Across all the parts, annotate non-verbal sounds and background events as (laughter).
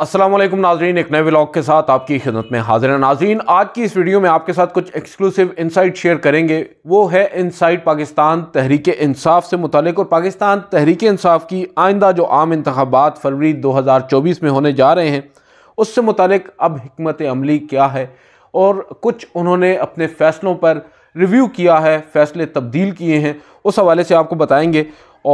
असलम नाजरीन एक नए ब्लॉग के साथ आपकी खिदमत में हाजिर है नाजरीन आज की इस वीडियो में आपके साथ कुछ एक्सक्लूसिव इनसाइट शेयर करेंगे वो है इनसाइट पाकिस्तान तहरीक इंसाफ से मुतलक और पाकिस्तान तहरीक इंसाफ की आइंदा जो आम इंतबात फरवरी 2024 में होने जा रहे हैं उससे मुतलक अब हमत अमली क्या है और कुछ उन्होंने अपने फ़ैसलों पर रिव्यू किया है फ़ैसले तब्दील किए हैं उस हवाले से आपको बताएँगे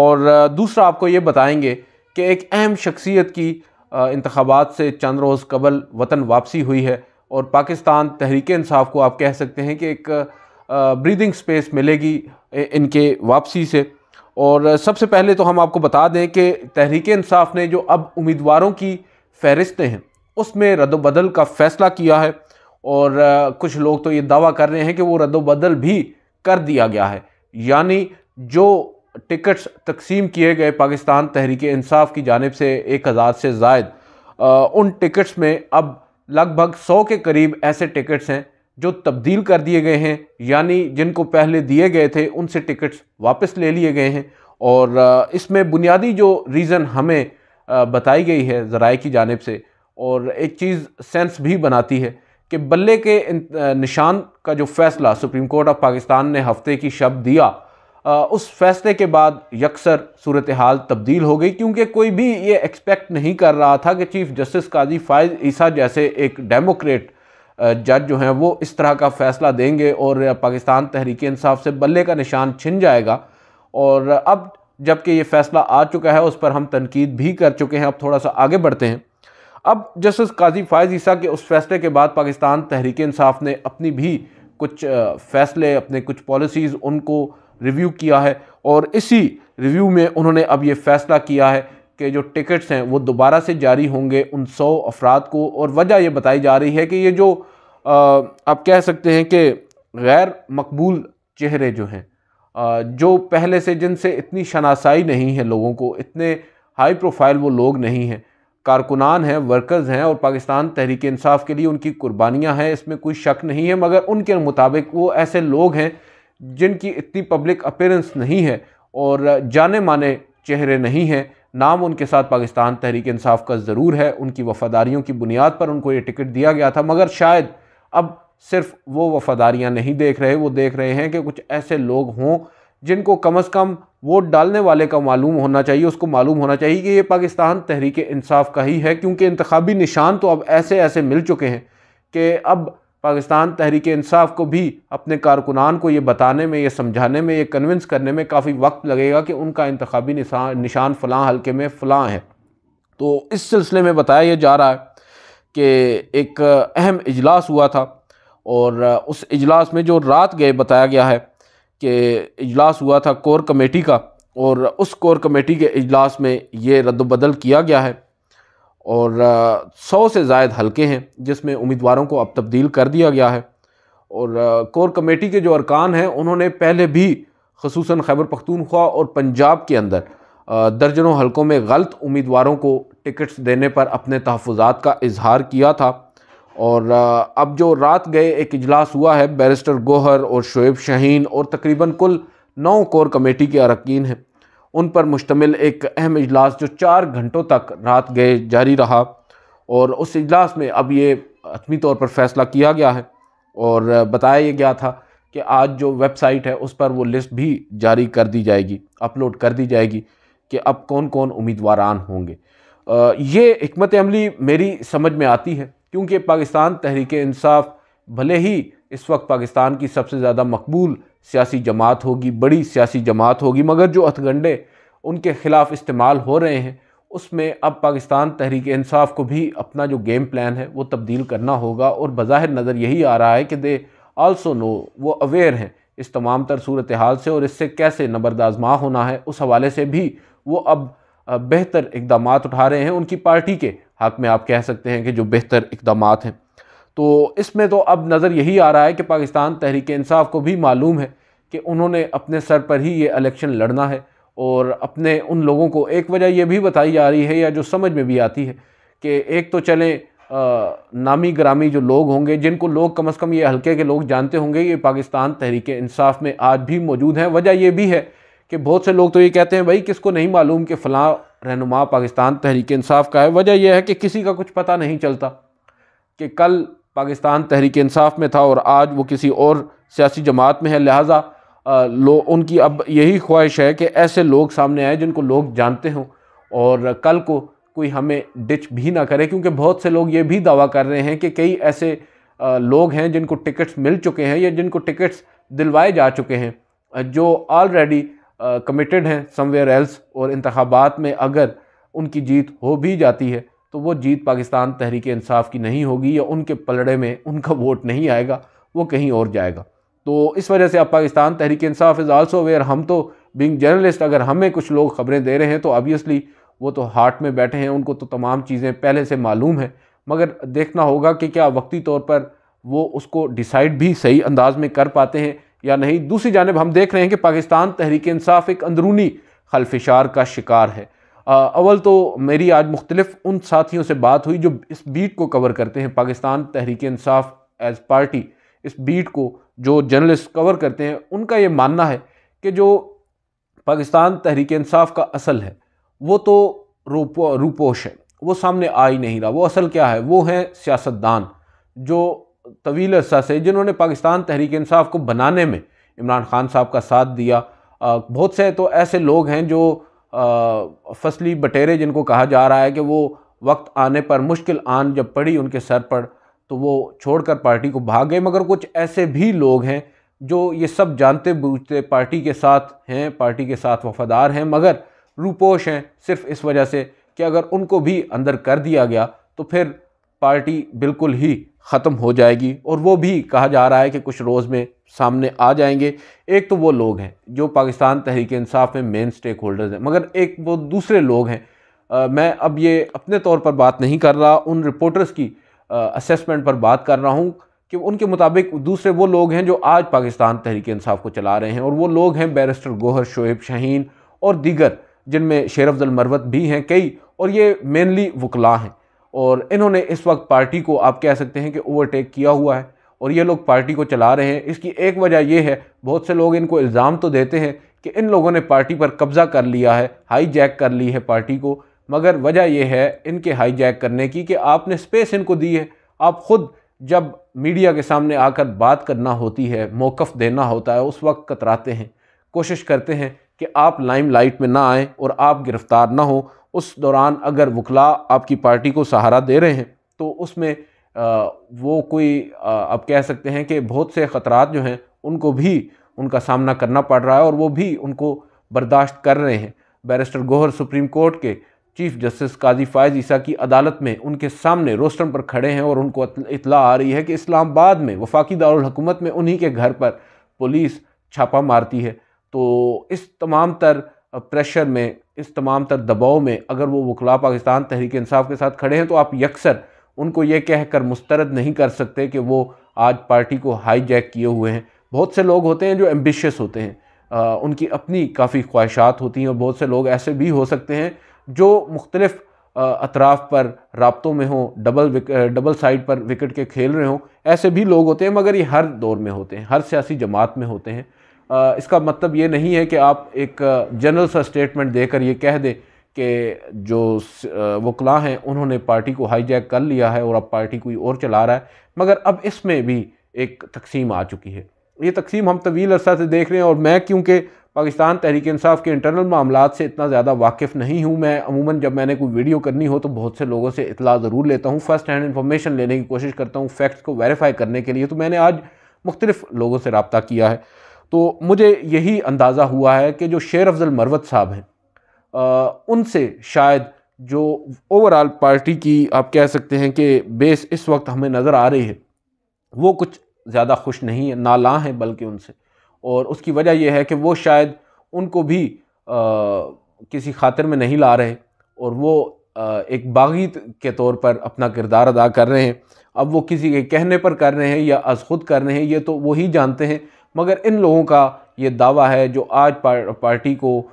और दूसरा आपको ये बताएँगे कि एक अहम शख्सियत की इंतबात से चंद रोज़ कबल वतन वापसी हुई है और पाकिस्तान तहरीक इंसाफ को आप कह सकते हैं कि एक ब्रीदिंग स्पेस मिलेगी इनके वापसी से और सबसे पहले तो हम आपको बता दें कि तहरीक इंसाफ ने जो अब उम्मीदवारों की फहरिस्तें हैं उसमें रद्दबदल का फ़ैसला किया है और कुछ लोग तो ये दावा कर रहे हैं कि वो रद्दबदल भी कर दिया गया है यानी जो टिकट्स तकसीम किए गए पाकिस्तान तहरीक इंसाफ की जानब से एक हज़ार से जायद उन टिकट्स में अब लगभग सौ के करीब ऐसे टिकट्स हैं जो तब्दील कर दिए गए हैं यानी जिनको पहले दिए गए थे उनसे टिकट्स वापस ले लिए गए हैं और इसमें बुनियादी जो रीज़न हमें बताई गई है ज़राए की जानब से और एक चीज़ सेंस भी बनाती है कि बल्ले के निशान का जो फैसला सुप्रीम कोर्ट ऑफ पाकिस्तान ने हफ्ते की शब दिया उस फैसले के बाद यकसर सूरत हाल तब्दील हो गई क्योंकि कोई भी ये एक्सपेक्ट नहीं कर रहा था कि चीफ जस्टिस काजी फायज ईसा जैसे एक डेमोक्रेट जज जो हैं वो इस तरह का फ़ैसला देंगे और पाकिस्तान तहरीक इंसाफ से बल्ले का निशान छिन जाएगा और अब जबकि ये फ़ैसला आ चुका है उस पर हम तनकीद भी कर चुके हैं अब थोड़ा सा आगे बढ़ते हैं अब जस्टिस काजी फायज ईसा के उस फैसले के बाद पाकिस्तान तहरीक इंसाफ ने अपनी भी कुछ फैसले अपने कुछ पॉलिसीज़ उनको रिव्यू किया है और इसी रिव्यू में उन्होंने अब ये फ़ैसला किया है कि जो टिकट्स हैं वो दोबारा से जारी होंगे उन सौ अफराद को और वजह ये बताई जा रही है कि ये जो आप कह सकते हैं कि गैर मकबूल चेहरे जो हैं जो पहले से जिनसे इतनी शनासाई नहीं है लोगों को इतने हाई प्रोफाइल वो लोग नहीं हैं कारकुनान हैं वर्कर्स हैं और पाकिस्तान तहरीक इंसाफ के लिए उनकी कुर्बानियाँ हैं इसमें कोई शक नहीं है मगर उनके मुताबिक वो ऐसे लोग हैं जिनकी इतनी पब्लिक अपेरेंस नहीं है और जाने माने चेहरे नहीं हैं नाम उनके साथ पाकिस्तान तहरीक इंसाफ का ज़रूर है उनकी वफ़ादारियों की बुनियाद पर उनको ये टिकट दिया गया था मगर शायद अब सिर्फ वो वफ़ादारियाँ नहीं देख रहे वो देख रहे हैं कि कुछ ऐसे लोग हों जिनको कम अज़ कम वोट डालने वाले का मालूम होना चाहिए उसको मालूम होना चाहिए कि ये पाकिस्तान तहरीक इंसाफ का ही है क्योंकि इंतबी निशान तो अब ऐसे ऐसे मिल चुके हैं कि अब पाकिस्तान तहरीक इंसाफ को भी अपने कारकुनान को ये बताने में ये समझाने में ये कन्विंस करने में काफ़ी वक्त लगेगा कि उनका इंतबी निशान फ़लाँ हल्के में फ़लाँ है तो इस सिलसिले में बताया जा रहा है कि एक अहम इजलास हुआ था और उस इजलास में जो रात गए बताया गया है कि इजलास हुआ था कोर कमेटी का और उस कोर कमेटी के अजलास में ये रद्दबदल किया गया है और सौ से जायद हलके हैं जिसमें उम्मीदवारों को अब तब्दील कर दिया गया है और कोर कमेटी के जो अरकान हैं उन्होंने पहले भी खसूस खैबर पख्तूनख्वा और पंजाब के अंदर दर्जनों हलकों में गलत उम्मीदवारों को टिकट्स देने पर अपने तहफ़ात का इजहार किया था और अब जो रात गए एक इजलास हुआ है बैरिस्टर गोहर और शुएब शहीन और तकरीबन कुल नौ कोर कमेटी के अरकान हैं उन पर मुश्तमिल एक अहम इजलास जो चार घंटों तक रात गए जारी रहा और उस इजलास में अब ये हतमी तौर पर फैसला किया गया है और बताया गया था कि आज जो वेबसाइट है उस पर वो लिस्ट भी जारी कर दी जाएगी अपलोड कर दी जाएगी कि अब कौन कौन उम्मीदवार होंगे ये हमत अमली मेरी समझ में आती है क्योंकि पाकिस्तान तहरीक इंसाफ भले ही इस वक्त पाकिस्तान की सबसे ज़्यादा मकबूल सियासी जमात होगी बड़ी सियासी जमात होगी मगर जो हथगंडे उनके ख़िलाफ़ इस्तेमाल हो रहे हैं उसमें अब पाकिस्तान तहरीक इंसाफ को भी अपना जो गेम प्लान है वो तब्दील करना होगा और बज़ाहिर नज़र यही आ रहा है कि दे आल्सो नो वो अवेयर हैं इस तमाम तर सूरत हाल से और इससे कैसे नबरदाजमा होना है उस हवाले से भी वो अब बेहतर इकदाम उठा रहे हैं उनकी पार्टी के हक में आप कह सकते हैं कि जो बेहतर इकदाम हैं तो इसमें तो अब नज़र यही आ रहा है कि पाकिस्तान तहरीक इंसाफ को भी मालूम है कि उन्होंने अपने सर पर ही ये इलेक्शन लड़ना है और अपने उन लोगों को एक वजह यह भी बताई जा रही है या जो समझ में भी आती है कि एक तो चलें नामी ग्रामी जो लोग होंगे जिनको लोग कम अज़ कम ये हल्के के लोग जानते होंगे ये पाकिस्तान तहरीक इंसाफ में आज भी मौजूद हैं वजह यह भी है कि बहुत से लोग तो ये कहते हैं भाई किसको नहीं मालूम कि फ़लाँ रहनुमा पाकिस्तान तहरीक इंसाफ का है वजह यह है कि किसी का कुछ पता नहीं चलता कि कल पाकिस्तान तहरीक इंसाफ में था और आज वो किसी और सियासी जमात में है लिहाजा लो उनकी अब यही ख्वाहिश है कि ऐसे लोग सामने आए जिनको लोग जानते हों और कल को कोई हमें डिच भी ना करे क्योंकि बहुत से लोग ये भी दावा कर रहे हैं कि कई ऐसे लोग हैं जिनको टिकट्स मिल चुके हैं या जिनको टिकट्स दिलवाए जा चुके हैं जो ऑलरेडी कमिटेड हैं समवेयर एल्स और इंतबात में अगर उनकी जीत हो भी जाती है तो वो जीत पाकिस्तान तहरीक इंसाफ की नहीं होगी या उनके पलड़े में उनका वोट नहीं आएगा वो कहीं और जाएगा तो इस वजह से अब Pakistan Tehreek Insaf is also aware हम तो बींग जर्नलिस्ट अगर हमें कुछ लोग खबरें दे रहे हैं तो ऑबियसली वो तो हार्ट में बैठे हैं उनको तो तमाम चीज़ें पहले से मालूम हैं मगर देखना होगा कि क्या वक्ती तौर पर वो उसको डिसाइड भी सही अंदाज में कर पाते हैं या नहीं दूसरी जानब हम देख रहे हैं कि पाकिस्तान तहरीक इंसाफ एक अंदरूनी खलफिशार का शिकार है अव्वल तो मेरी आज मुख्तलिफ उन साथियों से बात हुई जो इस बीट को कवर करते हैं पाकिस्तान तहरीक इंसाफ एज पार्टी इस बीट को जो जर्नलिस्ट कवर करते हैं उनका ये मानना है कि जो पाकिस्तान तहरीक इंसाफ का असल है वो तो रूपो रूपोश है वो सामने आ ही नहीं रहा वो असल क्या है वो है सियासतदान जो तवील अरसा से जिन्होंने पाकिस्तान तहरीक इंसाफ को बनाने में इमरान खान साहब का साथ दिया बहुत से तो ऐसे लोग हैं जो फसली बटेरे जिनको कहा जा रहा है कि वो वक्त आने पर मुश्किल आन जब पड़ी उनके सर पर तो वो छोड़कर पार्टी को भाग गए मगर कुछ ऐसे भी लोग हैं जो ये सब जानते बूझते पार्टी के साथ हैं पार्टी के साथ वफादार हैं मगर रूपोश हैं सिर्फ इस वजह से कि अगर उनको भी अंदर कर दिया गया तो फिर पार्टी बिल्कुल ही ख़त्म हो जाएगी और वो भी कहा जा रहा है कि कुछ रोज़ में सामने आ जाएंगे एक तो वो लोग हैं जो पाकिस्तान तहरीक इंसाफ में मेन स्टेक होल्डर्स हैं मगर एक वो दूसरे लोग हैं आ, मैं अब ये अपने तौर पर बात नहीं कर रहा उन रिपोर्टर्स की असेसमेंट पर बात कर रहा हूँ कि उनके मुताबिक दूसरे वो लोग हैं जो आज पाकिस्तान तहरीक इंसाफ को चला रहे हैं और वो लोग हैं बैरिस्टर गोहर शोएब शहीन और दीगर जिनमें शेर अफजल मरवत भी हैं कई और ये मेनली वकला हैं और इन्होंने इस वक्त पार्टी को आप कह सकते हैं कि ओवरटेक किया हुआ है और ये लोग पार्टी को चला रहे हैं इसकी एक वजह यह है बहुत से लोग इनको इल्ज़ाम तो देते हैं कि इन लोगों ने पार्टी पर कब्ज़ा कर लिया है हाईजैक कर ली है पार्टी को मगर वजह यह है इनके हाईजैक करने की कि आपने स्पेस इनको दी है आप ख़ुद जब मीडिया के सामने आकर बात करना होती है मौक़ देना होता है उस वक्त कतराते हैं कोशिश करते हैं कि आप लाइम लाइट में ना आएँ और आप गिरफ़्तार ना हो उस दौरान अगर वकला आपकी पार्टी को सहारा दे रहे हैं तो उसमें वो कोई आप कह सकते हैं कि बहुत से ख़तरात जो हैं उनको भी उनका सामना करना पड़ रहा है और वो भी उनको बर्दाश्त कर रहे हैं बैरिस्टर गोहर सुप्रीम कोर्ट के चीफ जस्टिस काजी फ़ायज़ ईसा की अदालत में उनके सामने रोस्टम पर खड़े हैं और उनको इतला आ रही है कि इस्लामाबाद में वफाकी दारकूमत में उन्हीं के घर पर पुलिस छापा मारती है तो इस तमाम तर प्रेशर में इस तमाम तर दबाव में अगर वो वकला पाकिस्तान तहरीक इंसाफ के साथ खड़े हैं तो आप यकसर उनको ये कहकर मुस्तरद नहीं कर सकते कि वो आज पार्टी को हाई जैक किए हुए हैं बहुत से लोग होते हैं जो एम्बिशियस होते हैं आ, उनकी अपनी काफ़ी ख्वाहिशात होती हैं और बहुत से लोग ऐसे भी हो सकते हैं जो मुख्तलिफ़ अतराफ़ पर रबतों में हों डबल डबल साइड पर विकेट के खेल रहे हों ऐसे भी लोग होते हैं मगर ये हर दौर में होते हैं हर सियासी जमात में होते हैं इसका मतलब ये नहीं है कि आप एक जनरल सा स्टेटमेंट देकर ये कह दें कि जो वकला हैं उन्होंने पार्टी को हाईजैक कर लिया है और अब पार्टी कोई और चला रहा है मगर अब इसमें भी एक तकसीम आ चुकी है ये तकसीम हम तवील अरसा से देख रहे हैं और मैं क्योंकि पाकिस्तान तहरीक इंसाफ के इंटरनल मामला से इतना ज़्यादा वाकिफ़ नहीं हूँ मैं अमूमन जब मैंने कोई वीडियो करनी हो तो बहुत से लोगों से इतला ज़रूर लेता हूँ फ़र्स्ट हैंड इन्फॉर्मेशन लेने की कोशिश करता हूँ फैक्ट्स को वेरीफाई करने के लिए तो मैंने आज मुख्तलिफ़ लोगों से रबता किया है तो मुझे यही अंदाज़ा हुआ है कि जो शेर अफजल मरवत साहब हैं उनसे शायद जो ओवरऑल पार्टी की आप कह सकते हैं कि बेस इस वक्त हमें नज़र आ रही है वो कुछ ज़्यादा खुश नहीं है नाला हैं बल्कि उनसे और उसकी वजह यह है कि वो शायद उनको भी आ, किसी खातिर में नहीं ला रहे और वो आ, एक बागी के तौर पर अपना किरदार अदा कर रहे हैं अब वो किसी के कहने पर कर रहे हैं या अज खुद कर रहे हैं ये तो वही जानते हैं मगर इन लोगों का ये दावा है जो आज पार, पार्टी को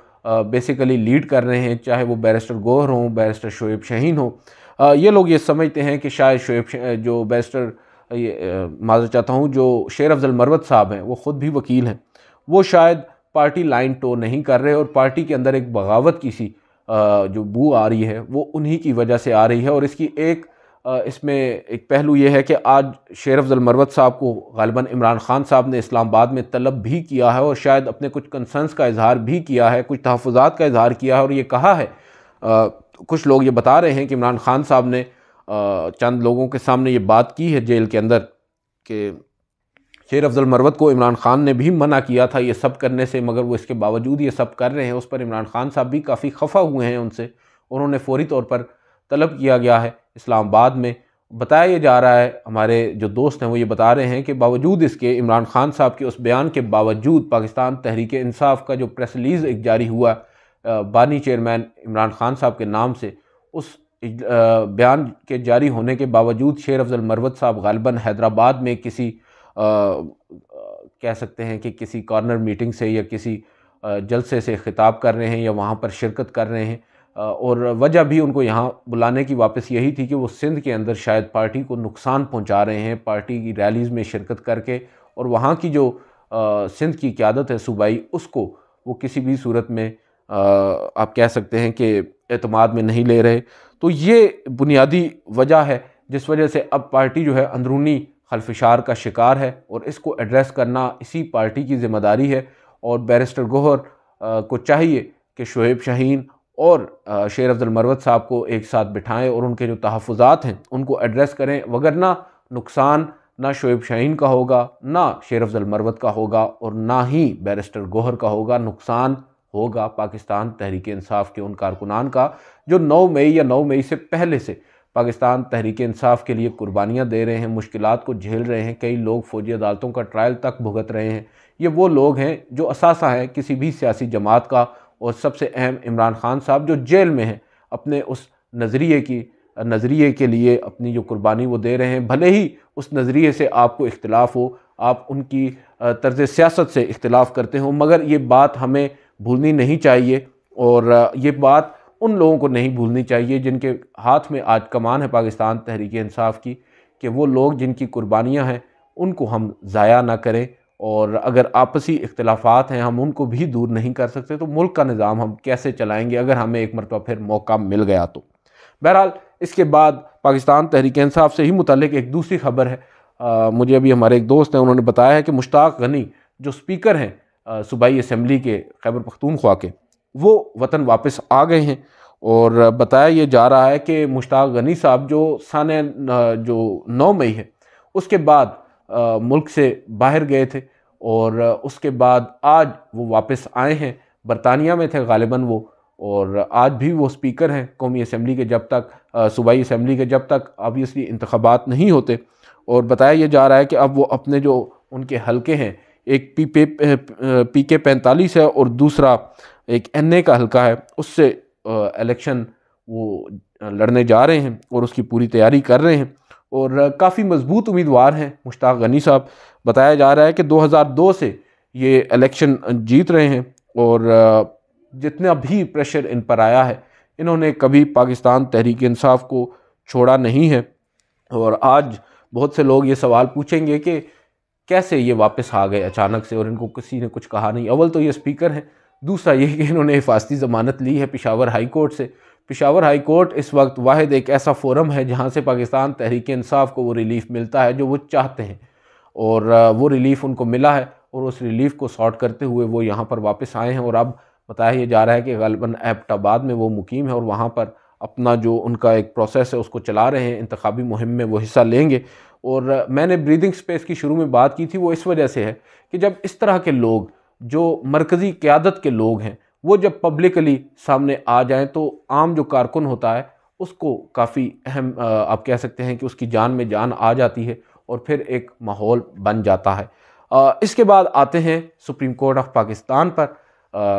बेसिकली लीड कर रहे हैं चाहे वो बैरिस्टर गोहर हों बैरिस्टर शुएब शहीन हों ये लोग ये समझते हैं कि शायद शुएब जो बैरिस्टर ये माजर चाहता हूँ जो शेर अफजल मरवत साहब हैं वो ख़ुद भी वकील हैं वो शायद पार्टी लाइन टो नहीं कर रहे और पार्टी के अंदर एक बगावत की सी जो बू आ रही है वो उन्हीं की वजह से आ रही है और इसकी एक इसमें एक पहलू यह है कि आज शेर अफजल मरवत साहब को गालिबा इमरान खान साहब ने इस्लामाबाद में तलब भी किया है और शायद अपने कुछ कंसर्नस का इजहार भी किया है कुछ तहफ़ात का इजहार किया है और ये कहा है आ, कुछ लोग ये बता रहे हैं कि इमरान खान साहब ने चंद लोगों के सामने ये बात की है जेल के अंदर कि शेर अफजल मरवत को इमरान खान ने भी मना किया था ये सब करने से मगर वो इसके बावजूद ये सब कर रहे हैं उस पर इमरान खान साहब भी काफ़ी खफा हुए हैं उनसे उन्होंने फौरी तौर पर तलब किया गया है इस्लामाबाद में बताया जा रहा है हमारे जो दोस्त हैं वो ये बता रहे हैं कि बावजूद इसके इमरान खान साहब के उस बयान के बावजूद पाकिस्तान तहरीक इंसाफ का जो प्रेस रिलीज़ एक जारी हुआ बानी चेयरमैन इमरान खान साहब के नाम से उस बयान के जारी होने के बावजूद शेर अफजल मरवत साहब गालबन हैदराबाद में किसी आ, कह सकते हैं कि किसी कॉर्नर मीटिंग से या किसी जलसे से ख़िताब कर रहे हैं या वहाँ पर शिरकत कर रहे हैं और वजह भी उनको यहाँ बुलाने की वापस यही थी कि वो सिंध के अंदर शायद पार्टी को नुकसान पहुँचा रहे हैं पार्टी की रैलीज़ में शिरकत करके और वहाँ की जो सिंध की क्यादत है सूबाई उसको वो किसी भी सूरत में आप कह सकते हैं कि अतमाद में नहीं ले रहे तो ये बुनियादी वजह है जिस वजह से अब पार्टी जो है अंदरूनी खलफिशार का शिकार है और इसको एड्रेस करना इसी पार्टी की जिम्मेदारी है और बैरिस्टर गोहर को चाहिए कि शुएब शाहीन और शेर अफजल मरवत साहब को एक साथ बिठाएं और उनके जो तहफ़ात हैं उनको एड्रेस करें वगरना नुकसान ना शुएब शाहीन का होगा ना शेर अफजल मरवत का होगा और ना ही बैरिस्टर गोहर का होगा नुकसान होगा पाकिस्तान तहरीक इंसाफ के उन कारकुनान का जो 9 मई या 9 मई से पहले से पाकिस्तान तहरीक इंसाफ के लिए कुर्बानियाँ दे रहे हैं मुश्किल को झेल रहे हैं कई लोग फ़ौजी अदालतों का ट्रायल तक भुगत रहे हैं ये वो लोग हैं जो असासा हैं किसी भी सियासी जमात का और सबसे अहम इमरान खान साहब जो जेल में हैं अपने उस नज़रिए की नज़रिए के लिए अपनी जो कुर्बानी वो दे रहे हैं भले ही उस नज़रिए से आपको इख्तलाफ हो आप उनकी तर्ज सियासत से इख्तलाफ करते हो मगर ये बात हमें भूलनी नहीं चाहिए और ये बात उन लोगों को नहीं भूलनी चाहिए जिनके हाथ में आज कमान है पाकिस्तान तहरीक इंसाफ की कि वो लोग जिनकी कुर्बानियाँ हैं उनको हम ज़ाया ना करें और अगर आपसी इख्तलाफात हैं हम उनको भी दूर नहीं कर सकते तो मुल्क का निज़ाम हम कैसे चलाएँगे अगर हमें एक मरतबा फिर मौका मिल गया तो बहरहाल इसके बाद पाकिस्तान तहरीक इंसाफ से ही मुतलक एक दूसरी खबर है आ, मुझे अभी हमारे एक दोस्त हैं उन्होंने बताया है कि मुश्ताक गनी जो स्पीकर हैं सूबाई असम्बली के खैबर पख्तूनख्वा के वो वतन वापस आ गए हैं और बताया ये जा रहा है कि मुश्ताक गनी साहब जो सान जो नौ मई है उसके बाद मुल्क से बाहर गए थे और उसके बाद आज वो वापस आए हैं बरतानिया में थे गालिबा वो और आज भी वो स्पीकर हैं कौमी असम्बली के जब तक सूबाई असम्बली के जब तक ऑबियसली इंतबात नहीं होते और बताया ये जा रहा है कि अब वो अपने जो उनके हल्के हैं एक पी पे पी के पैंतालीस है और दूसरा एक एन ए का हल्का है उससे इलेक्शन वो लड़ने जा रहे हैं और उसकी पूरी तैयारी कर रहे हैं और काफ़ी मजबूत उम्मीदवार हैं मुश्ताक गनी साहब बताया जा रहा है कि 2002 से ये इलेक्शन जीत रहे हैं और जितना भी प्रेशर इन पर आया है इन्होंने कभी पाकिस्तान तहरीक इंसाफ को छोड़ा नहीं है और आज बहुत से लोग ये सवाल पूछेंगे कि कैसे ये वापस आ गए अचानक से और इनको किसी ने कुछ कहा नहीं अव्वल तो ये स्पीकर हैं दूसरा ये कि इन्होंने हिफाजती ज़मानत ली है पिशावर हाई कोर्ट से पिशावर हाई कोर्ट इस वक्त वाद एक ऐसा फोरम है जहाँ से पाकिस्तान तहरीक इंसाफ को वो रिलीफ़ मिलता है जो वो चाहते हैं और वो रिलीफ़ उनको मिला है और उस रिलीफ़ को सॉर्ट करते हुए वो यहाँ पर वापस आए हैं और अब बताया जा रहा है कि गलबन एबटाबाद में वो मुकीम है और वहाँ पर अपना जो उनका एक प्रोसेस है उसको चला रहे हैं इंतबी मुहिम में वो हिस्सा लेंगे और मैंने ब्रीदिंग स्पेस की शुरू में बात की थी वो इस वजह से है कि जब इस तरह के लोग जो मरकज़ी क़्यादत के लोग हैं वो जब पब्लिकली सामने आ जाए तो आम जो कारकुन होता है उसको काफ़ी अहम आप कह सकते हैं कि उसकी जान में जान आ जाती है और फिर एक माहौल बन जाता है आ, इसके बाद आते हैं सुप्रीम कोर्ट ऑफ पाकिस्तान पर आ,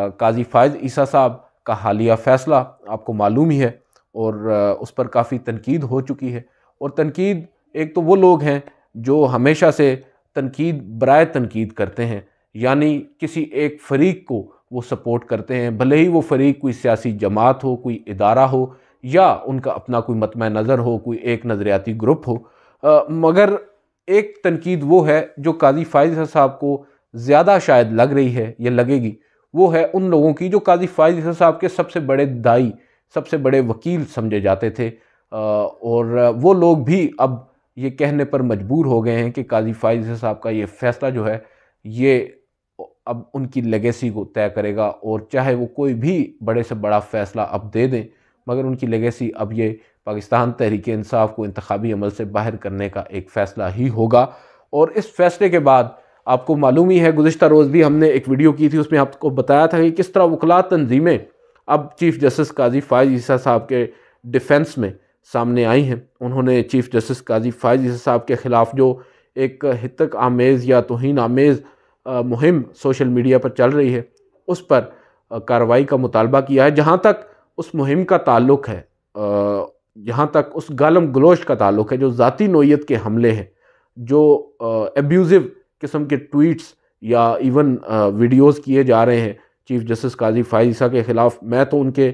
काजी फ़ायज़ ईसा साहब का हालिया फ़ैसला आपको मालूम ही है और आ, उस पर काफ़ी तनकीद हो चुकी है और तनकीद एक तो वो लोग हैं जो हमेशा से तनकीद बर तनकीद करते हैं यानी किसी एक फरीक को वो सपोर्ट करते हैं भले ही वो फरीक कोई सियासी जमात हो कोई इदारा हो या उनका अपना कोई मतम नज़र हो कोई एक नज़रियाती ग्रुप हो आ, मगर एक तनकीद वो है जो काजी फ़ायज़ साहब को ज़्यादा शायद लग रही है या लगेगी वो है उन लोगों की जो काजी फ़ायज़ साहब के सबसे बड़े दाई सबसे बड़े वकील समझे जाते थे आ, और वो लोग भी अब ये कहने पर मजबूर हो गए हैं कि काजी फ़ायज़ साहब का ये फ़ैसला जो है ये अब उनकी लेगेसी को तय करेगा और चाहे वो कोई भी बड़े से बड़ा फ़ैसला अब दे दें मगर उनकी लेगेसी अब ये पाकिस्तान तहरीक इंसाफ को इंतबी अमल से बाहर करने का एक फ़ैसला ही होगा और इस फैसले के बाद आपको मालूम ही है गुज्त रोज़ भी हमने एक वीडियो की थी उसमें आपको बताया था कि किस तरह वकला तनजीमें अब चीफ़ जस्टिस काजी फ़ायज ईसा साहब के डिफेंस में सामने आई हैं उन्होंने चीफ़ जस्टिस काजी फ़ायज ईसा साहब के ख़िलाफ़ जो एक हितक आमेज़ या तोहन आमेज़ मुहिम सोशल मीडिया पर चल रही है उस पर कार्रवाई का मुतालबा किया है जहाँ तक उस मुहिम का ताल्लुक है जहाँ तक उस गालम गलोश का ताल्लुक है जो ज़ाती नोयत के हमले हैं जो एब्यूज़िव किस्म के ट्वीट्स या इवन वीडियोस किए जा रहे हैं चीफ जस्टिस काजी फाइसा के ख़िलाफ़ मैं तो उनके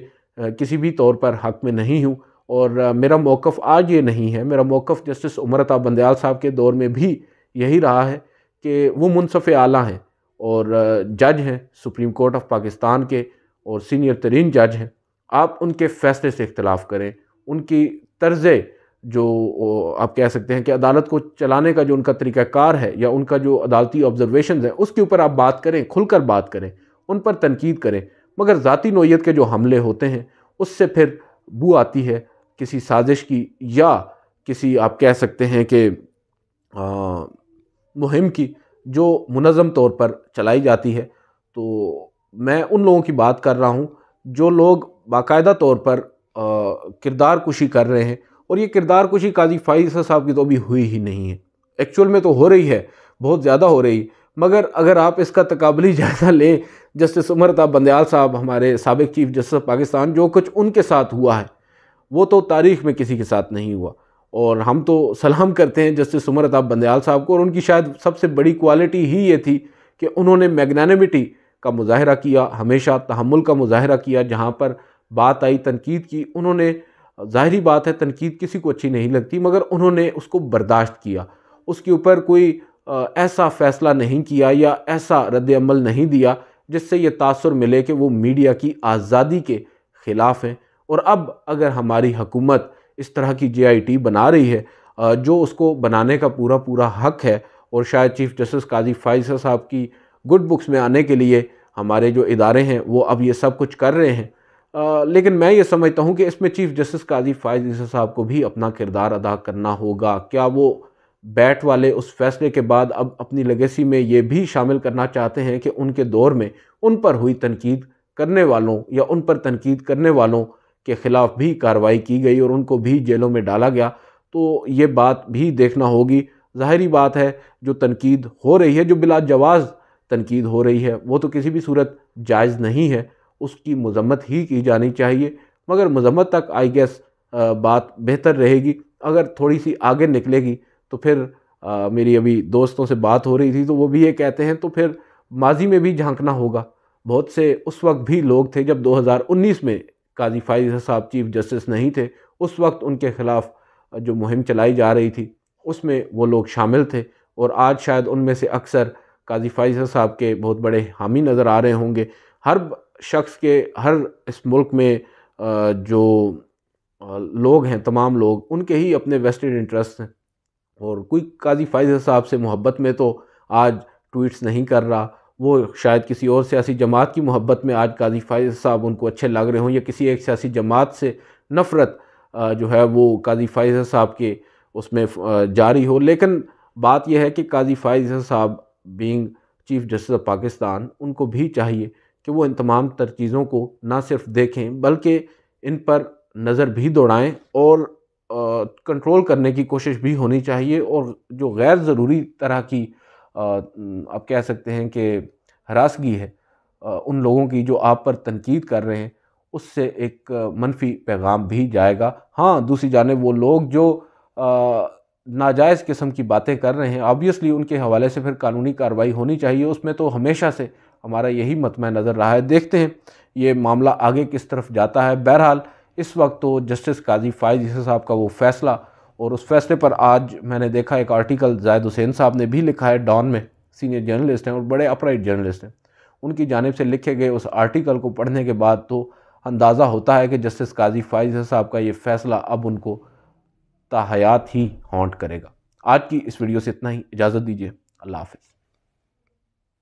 किसी भी तौर पर हक में नहीं हूँ और मेरा मौक़ आज ये नहीं है मेरा मौक़ जस्टिस उमरता बंदयाल साहब के दौर में भी यही रहा है कि वो मुनसफ़ आला हैं और जज हैं सुप्रीम कोर्ट ऑफ पाकिस्तान के और सीनियर तरीन जज हैं आप उनके फ़ैसले से इख्तलाफ करें उनकी तर्ज़ जो आप कह सकते हैं कि अदालत को चलाने का जो उनका तरीक़ाकार है या उनका जो अदालती ऑब्ज़रवेशन है उसके ऊपर आप बात करें खुल कर बात करें उन पर तनकीद करें मगर ज़ाती नोयत के जो हमले होते हैं उससे फिर बू आती है किसी साजिश की या किसी आप कह सकते हैं कि मुहिम की जो मुनज़म तौर पर चलाई जाती है तो मैं उन लोगों की बात कर रहा हूँ जो लोग बाकायदा तौर पर किरदार कुशी कर रहे हैं और ये किरदार कुशी काजी फाइजा साहब की तो अभी हुई ही नहीं है एक्चुअल में तो हो रही है बहुत ज़्यादा हो रही मगर अगर आप इसका तकबली जायज़ा (laughs) लें जस्टिस उमर ताब बंदयाल साहब हमारे सबक चीफ जस्टिस पाकिस्तान जो कुछ उनके साथ हुआ है वो तो तारीख में किसी के साथ नहीं हुआ और हम तो सलाम करते हैं जस्टिस उमर अताब बंदयाल साहब को और उनकी शायद सबसे बड़ी क्वालिटी ही ये थी कि उन्होंने मैगनानिटी का मुजाहरा किया हमेशा तहमुल का मुजाहरा किया जहाँ पर बात आई तनकीद की उन्होंने ज़ाहरी बात है तनकीद किसी को अच्छी नहीं लगती मगर उन्होंने उसको बर्दाश्त किया उसके ऊपर कोई ऐसा फ़ैसला नहीं किया या ऐसा रद्दमल नहीं दिया जिससे ये तासर मिले कि वो मीडिया की आज़ादी के ख़िलाफ़ हैं और अब अगर हमारी हकूमत इस तरह की जे बना रही है जो उसको बनाने का पूरा पूरा हक है और शायद चीफ़ जस्टिस काजी फाइसा साहब की गुड बुक्स में आने के लिए हमारे जो इदारे हैं वो अब ये सब कुछ कर रहे हैं आ, लेकिन मैं ये समझता हूँ कि इसमें चीफ़ जस्टिस काजी फायज साहब को भी अपना किरदार अदा करना होगा क्या वो बैट वाले उस फैसले के बाद अब अपनी लगेसी में ये भी शामिल करना चाहते हैं कि उनके दौर में उन पर हुई तनकीद करने वालों या उन पर तनकीद करने वालों के ख़िलाफ़ भी कार्रवाई की गई और उनको भी जेलों में डाला गया तो ये बात भी देखना होगी ज़ाहरी बात है जो तनकीद हो रही है जो बिलाजवाज़ तनकीद हो रही है वो तो किसी भी सूरत जायज़ नहीं है उसकी मजम्मत ही की जानी चाहिए मगर मजम्मत तक आई गेस बात बेहतर रहेगी अगर थोड़ी सी आगे निकलेगी तो फिर आ, मेरी अभी दोस्तों से बात हो रही थी तो वो भी ये कहते हैं तो फिर माजी में भी झांकना होगा बहुत से उस वक्त भी लोग थे जब 2019 में काजी फाइज साहब चीफ जस्टिस नहीं थे उस वक्त उनके ख़िलाफ़ जो मुहिम चलाई जा रही थी उसमें वो लोग शामिल थे और आज शायद उनमें से अक्सर काजी फाइज साहब के बहुत बड़े हामी नज़र आ रहे होंगे हर शख्स के हर इस मुल्क में जो लोग हैं तमाम लोग उनके ही अपने वेस्टेड इंटरेस्ट हैं और कोई काजी फाइज साहब से मोहब्बत में तो आज ट्वीट्स नहीं कर रहा वो शायद किसी और सियासी जमात की मोहब्बत में आज काजी फायज साहब उनको अच्छे लग रहे हों या किसी एक सियासी जमात से नफ़रत जो है वो काजी फायज साहब के उसमें जारी हो लेकिन बात यह है कि काजी फायज साहब being chief justice of Pakistan उनको भी चाहिए कि वो इन तमाम तर चीज़ों को ना सिर्फ देखें बल्कि इन पर नज़र भी दौड़ाएँ और कंट्रोल करने की कोशिश भी होनी चाहिए और जो गैर ज़रूरी तरह की आप कह सकते हैं कि हरासगी है उन लोगों की जो आप पर तनकीद कर रहे हैं उससे एक मनफी पैगाम भी जाएगा हाँ दूसरी जानब वो लोग जो नाजायज़ किस्म की बातें कर रहे हैं ऑब्वियसली उनके हवाले से फिर कानूनी कार्रवाई होनी चाहिए उसमें तो हमेशा से हमारा यही मतम नज़र रहा है देखते हैं ये मामला आगे किस तरफ जाता है बहरहाल इस वक्त तो जस्टिस काजी फ़ायज साहब का वो फ़ैसला और उस फैसले पर आज मैंने देखा एक आर्टिकल जायद हुसैन साहब ने भी लिखा है डॉन में सीनियर जर्नलिस्ट हैं और बड़े अपराइट जर्नलिस्ट हैं उनकी जानब से लिखे गए उस आर्टिकल को पढ़ने के बाद तो अंदाज़ा होता है कि जस्टिस काजी फाइज साहब का ये फैसला अब उनको ताहयात ही हॉन्ट करेगा आज की इस वीडियो से इतना ही इजाज़त दीजिए अल्लाह हाफ़